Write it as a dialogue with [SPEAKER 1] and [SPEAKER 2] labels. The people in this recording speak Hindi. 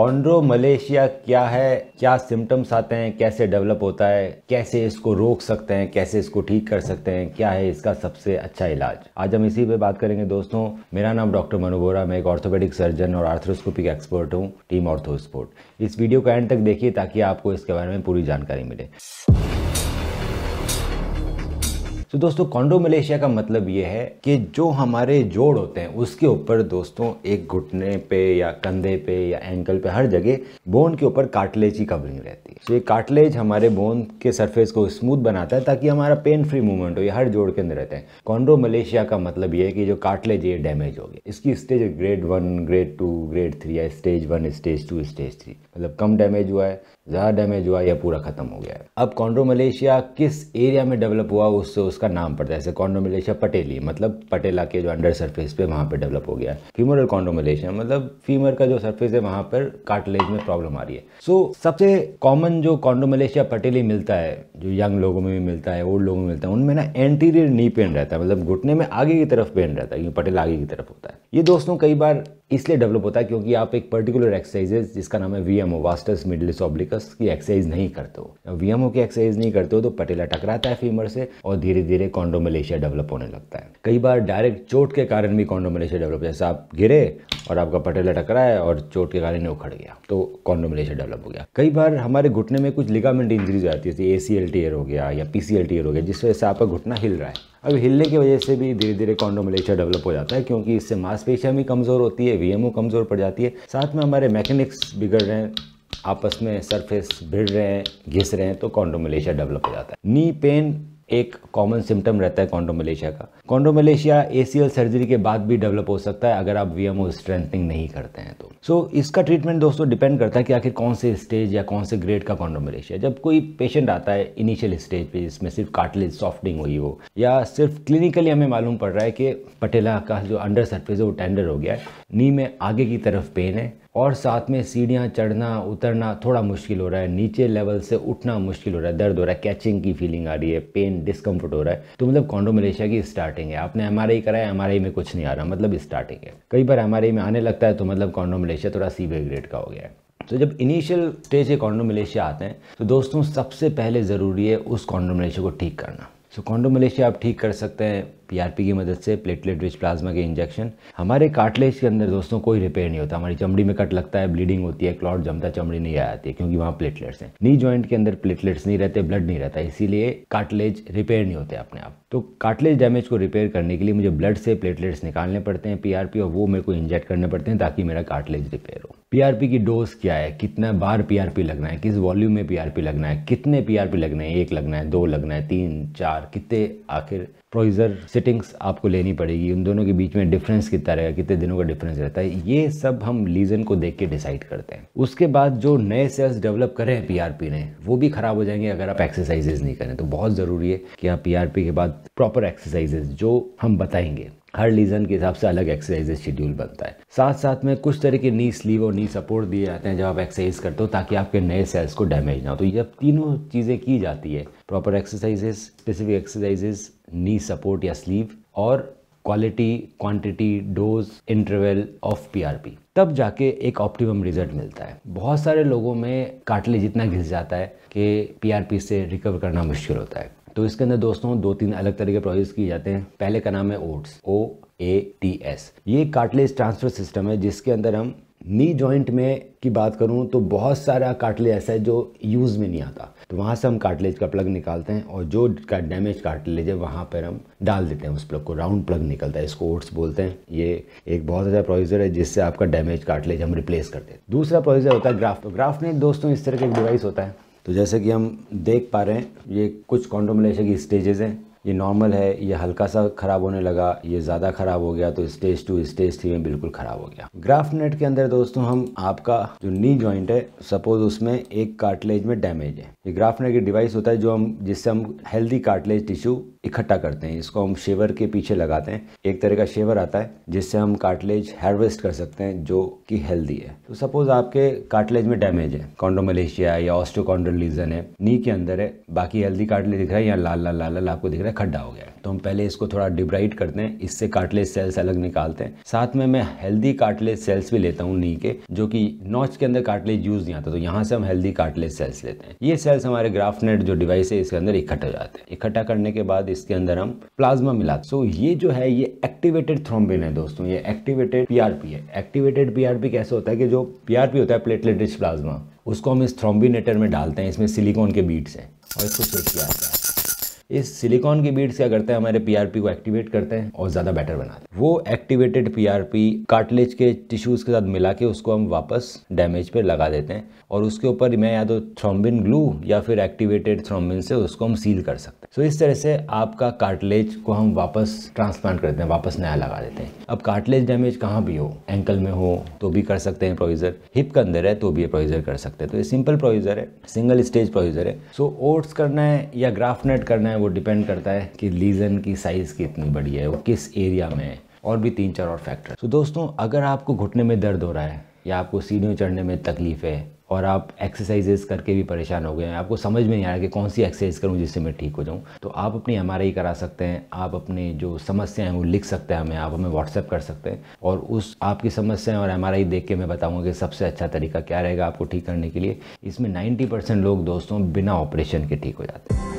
[SPEAKER 1] कॉन्ड्रोमलेशिया मलेशिया क्या है क्या सिम्टम्स आते हैं कैसे डेवलप होता है कैसे इसको रोक सकते हैं कैसे इसको ठीक कर सकते हैं क्या है इसका सबसे अच्छा इलाज आज हम इसी पे बात करेंगे दोस्तों मेरा नाम डॉक्टर मनु बोरा मैं एक ऑर्थोपेडिक सर्जन और आर्थरोस्कोपिक एक्सपर्ट हूँ टीम ऑर्थोस्पोर्ट इस वीडियो को एंड तक देखिए ताकि आपको इसके बारे में पूरी जानकारी मिले तो दोस्तों कॉन्डोमलेशिया का मतलब ये है कि जो हमारे जोड़ होते हैं उसके ऊपर दोस्तों एक घुटने पे या कंधे पे या एंकल पे हर जगह बोन के ऊपर काटलेज की कवरिंग रहती है तो ये काटलेज हमारे बोन के सरफेस को स्मूथ बनाता है ताकि हमारा पेन फ्री मूवमेंट हो या हर जोड़ के अंदर रहते हैं कॉन्डोमलेशिया का मतलब ये है कि जो काटलेज ये डैमेज हो गया इसकी stage grade one grade two grade three या stage one stage two stage three मतलब कम डैमेज हुआ है ज़्यादा डैमेज हुआ या पूरा खत्म हो गया है अब कॉन्ड्रोमलेशिया किस एरिया में डेवलप हुआ उससे उस उसका नाम पड़ता है जैसे कॉन्डोमिलेशिया पटेली मतलब पटेला के जो अंडर सरफेस पे वहाँ पे डेवलप हो गया है फीमोरल कॉन्डोमिलेशिया मतलब फीमर का जो सरफेस है वहाँ पर कार्टिलेज में प्रॉब्लम आ रही है सो so, सबसे कॉमन जो कॉन्डोमिलेशिया पटेली मिलता है जो यंग लोगों में भी मिलता है ओल्ड लोगों में मिलता है उनमें ना एंटीरियर नी पेन रहता है मतलब घुटने में आगे की तरफ पेन रहता है क्योंकि पटेला आगे की तरफ होता है ये दोस्तों कई बार इसलिए डेवलप होता है क्योंकि आप एक पर्टिकुलर एक्सरसाइज जिसका नाम है V M O vastus medialis obliquus की एक्सरसाइज नहीं करते हो वी एम ओ की एक्सरसाइज नहीं करते हो तो पटेला टकराता है फीमर से और धीरे धीरे कॉन्डोमलेशिया डेवलप होने लगता है कई बार डायरेक्ट चोट के कारण भी कॉन्डोमलेशिया डेवलप जैसे आप गिरे और आपका पटेला टकरा है और चोट के कारण उखड़ गया तो कॉन्डोमलेशिया डेवलप हो गया कई बार हमारे घुटने में कुछ लिगामेंट इंजरीज आती है जैसे A C L tear हो गया या पी सी एल एयर हो गया जिस वजह से आपका घुटना हिल रहा है अब हिलने की वजह से भी धीरे धीरे कॉन्डोमलेशिया डेवलप हो जाता है क्योंकि इससे मांसपेशियाँ भी कमज़ोर होती है वीएमओ कमज़ोर पड़ जाती है साथ में हमारे मैकेनिक्स बिगड़ रहे हैं आपस में सरफेस भिड़ रहे हैं घिस रहे हैं तो कॉन्डोमलेशिया डेवलप हो जाता है नी पेन एक कॉमन सिम्टम रहता है कॉन्डोमलेशिया का कॉन्डोमलेशिया एसीएल सर्जरी के बाद भी डेवलप हो सकता है अगर आप वीएमओ स्ट्रेंथनिंग नहीं करते हैं तो सो so, इसका ट्रीटमेंट दोस्तों डिपेंड करता है कि आखिर कौन से स्टेज या कौन से ग्रेड का कॉन्डोमलेशिया जब कोई पेशेंट आता है इनिशियल स्टेज पे जिसमें सिर्फ काटलेज सॉफ्टिंग हुई हो या सिर्फ क्लिनिकली हमें मालूम पड़ रहा है कि पटेला का जो अंडर सर्फेस है वो टेंडर हो गया है नी में आगे की तरफ पेन है और साथ में सीढ़ियाँ चढ़ना उतरना थोड़ा मुश्किल हो रहा है नीचे लेवल से उठना मुश्किल हो रहा है दर्द हो रहा है कैचिंग की फीलिंग आ रही है पेन डिस्कम्फर्ट हो रहा है तो मतलब कॉन्डोमलेशिया की स्टार्टिंग है आपने एम आर आई कराया आर आई में कुछ नहीं आ रहा मतलब स्टार्टिंग है कई बार एम आर आई में आने लगता है तो मतलब कॉन्डोमलेशिया थोड़ा सीवियर ग्रेड का हो गया है तो जब इनिशियल स्टेज के कॉन्डोमलेशिया आते हैं तो दोस्तों सबसे पहले ज़रूरी है उस कॉन्डोमलेशिया को ठीक करना सो कॉन्डोमलेशिया आप ठीक कर सकते हैं पीआरपी की मदद से प्लेटलेट रिच प्लाज्मा के इंजेक्शन हमारे कार्टलेज के अंदर दोस्तों कोई रिपेयर नहीं होता हमारी चमड़ी में कट लगता है ब्लीडिंग होती है क्लॉट जमता चमड़ी नहीं आ जाती है क्योंकि वहाँ प्लेटलेट्स हैं नी ज्वाइंट के अंदर प्लेटलेट्स नहीं रहते ब्लड नहीं रहता इसीलिए कार्टलेज रिपेयर नहीं होते अपने आप तो कार्टलेज डैमेज को रिपेयर करने के लिए मुझे ब्लड से प्लेटलेट्स निकालने पड़ते हैं पीआरपी और वो मेरे को इंजेक्ट करने पड़ते हैं ताकि मेरा कार्टलेज रिपेयर हो पीआरपी की डोज क्या है कितना बार पीआरपी लगना है किस वॉल्यूम में पीआरपी लगना है कितने पीआरपी लगना है एक लगना है दो लगना है तीन चार कितने आखिर प्रोइजर सिटिंग्स आपको लेनी पड़ेगी उन दोनों के बीच में डिफरेंस कितना रहेगा कितने दिनों का डिफरेंस रहता है ये सब हम लीजन को देख के डिसाइड करते हैं उसके बाद जो नए सेल्स डेवलप करें पी आर पी ने वो भी खराब हो जाएंगे अगर आप एक्सरसाइजेज नहीं करें तो बहुत ज़रूरी है कि आप पी आर पी के बाद प्रॉपर एक्सरसाइजेज जो हम बताएंगे हर लीजन के हिसाब से अलग एक्सरसाइज शेड्यूल बनता है साथ साथ में कुछ तरह के नी स्लीव और नी सपोर्ट दिए जाते हैं जब आप एक्सरसाइज करते हो ताकि आपके नए सेल्स को डैमेज ना हो तो जब तीनों चीज़ें की जाती है proper exercises specific exercises knee support या स्लीव और quality quantity dose interval of PRP तब जाके एक ऑप्टिमम रिजल्ट मिलता है बहुत सारे लोगों में काटले जितना घिस जाता है कि पीआरपी से रिकवर करना मुश्किल होता है तो इसके अंदर दोस्तों दो तीन अलग तरह के प्रोसेस किए जाते हैं पहले का नाम है OATS O A T S ये कार्टलेज ट्रांसफर सिस्टम है जिसके अंदर हम नी जॉइंट में की बात करूं तो बहुत सारा कार्टलेज ऐसा है जो यूज़ में नहीं आता तो वहां से हम कार्टलेज का प्लग निकालते हैं और जो डैमेज कार्टलेज है वहां पर हम डाल देते हैं उस प्लग को राउंड प्लग निकलता है इसको ओट्स बोलते हैं ये एक बहुत अच्छा प्रोसीजर है जिससे आपका डैमेज कार्टलेज हम रिप्लेस करते हैं दूसरा प्रोसीजर होता है ग्राफ्ट ग्राफ्ट तो में दोस्तों इस तरह का एक डिवाइस होता है तो जैसे कि हम देख पा रहे हैं ये कुछ कॉन्डोमलेशन की स्टेजेस हैं ये नॉर्मल है ये हल्का सा ख़राब होने लगा ये ज़्यादा ख़राब हो गया तो स्टेज टू स्टेज थ्री में बिल्कुल ख़राब हो गया ग्राफ्ट नेट के अंदर दोस्तों हम आपका जो नी जॉइंट है सपोज उसमें एक कार्टलेज में डैमेज है ये ग्राफ्ट नेट की डिवाइस होता है जो हम जिससे हम हेल्दी कार्टलेज टिश्यू इकट्ठा करते हैं इसको हम शेवर के पीछे लगाते हैं एक तरह का शेवर आता है जिससे हम कार्टिलेज हार्वेस्ट कर सकते हैं जो कि हेल्दी है तो सपोज आपके कार्टिलेज में डैमेज है कॉन्डोमलेशिया या ऑस्टोकॉन्ड्रल लीजन है नी के अंदर है बाकी हेल्दी कार्टिलेज दिख रहा है या लाल लाल लाल लाल आपको दिख रहा है खड्डा हो गया है तो हम पहले इसको थोड़ा डिब्राइट करते हैं इससे कार्टिलेज सेल्स अलग निकालते हैं साथ में मैं हेल्दी कार्टिलेज सेल्स भी लेता हूँ नी के जो कि नॉच के अंदर कार्टिलेज यूज नहीं आता तो यहाँ से हम हेल्दी कार्टिलेज सेल्स लेते हैं ये सेल्स हमारे ग्राफनेट जो डिवाइस है इसके अंदर इकट्ठा हो जाते हैं इकट्ठा करने के बाद इसके अंदर हम प्लाज्मा मिलाते सो ये जो है ये एक्टिवेटेड थ्रोम्बिन है दोस्तों ये एक्टिवेटेड पीआरपी है एक्टिवेटेड पीआरपी कैसे होता है कि जो पीआरपी होता है प्लेटलेट रिच प्लाज्मा उसको हम इस थ्रोम्बिनेटर में डालते हैं इसमें सिलिकॉन के बीट्स हैं और इसको फिर किया जाता है इस सिलिकॉन के बीड्स क्या करते हैं हमारे पीआरपी को एक्टिवेट करते हैं और ज़्यादा बेटर बनाते हैं वो एक्टिवेटेड पीआरपी कार्टिलेज के टिश्यूज़ के साथ मिला के उसको हम वापस डैमेज पे लगा देते हैं और उसके ऊपर मैं या तो थ्रोम्बिन ग्लू या फिर एक्टिवेटेड थ्रोम्बिन से उसको हम सील कर सकते हैं सो so, इस तरह से आपका कार्टलेज को हम वापस ट्रांसप्लांट करते हैं वापस नया लगा देते हैं अब कार्टलेज डैमेज कहाँ भी हो एंकल में हो तो भी कर सकते हैं प्रोविज़र हिप के अंदर है तो भी ये प्रोविज़र कर सकते हैं तो ये सिंपल प्रोविज़र है सिंगल स्टेज प्रोविज़र है सो so, ओट्स करना है या ग्राफनेट करना है वो डिपेंड करता है कि लीजन की साइज़ कितनी बड़ी है वो किस एरिया में है और भी तीन चार और फैक्टर तो so, दोस्तों अगर आपको घुटने में दर्द हो रहा है या आपको सीढ़ियों चढ़ने में तकलीफ़ है और आप एक्सरसाइजेस करके भी परेशान हो गए हैं आपको समझ में नहीं आ रहा कि कौन सी एक्सरसाइज करूं जिससे मैं ठीक हो जाऊं तो आप अपनी एम करा सकते हैं आप अपने जो समस्याएं हैं वो लिख सकते हैं हमें आप हमें व्हाट्सएप कर सकते हैं और उस आपकी समस्याएं और एम देख के मैं बताऊँगा कि सबसे अच्छा तरीका क्या रहेगा आपको ठीक करने के लिए इसमें नाइन्टी लोग दोस्तों बिना ऑपरेशन के ठीक हो जाते हैं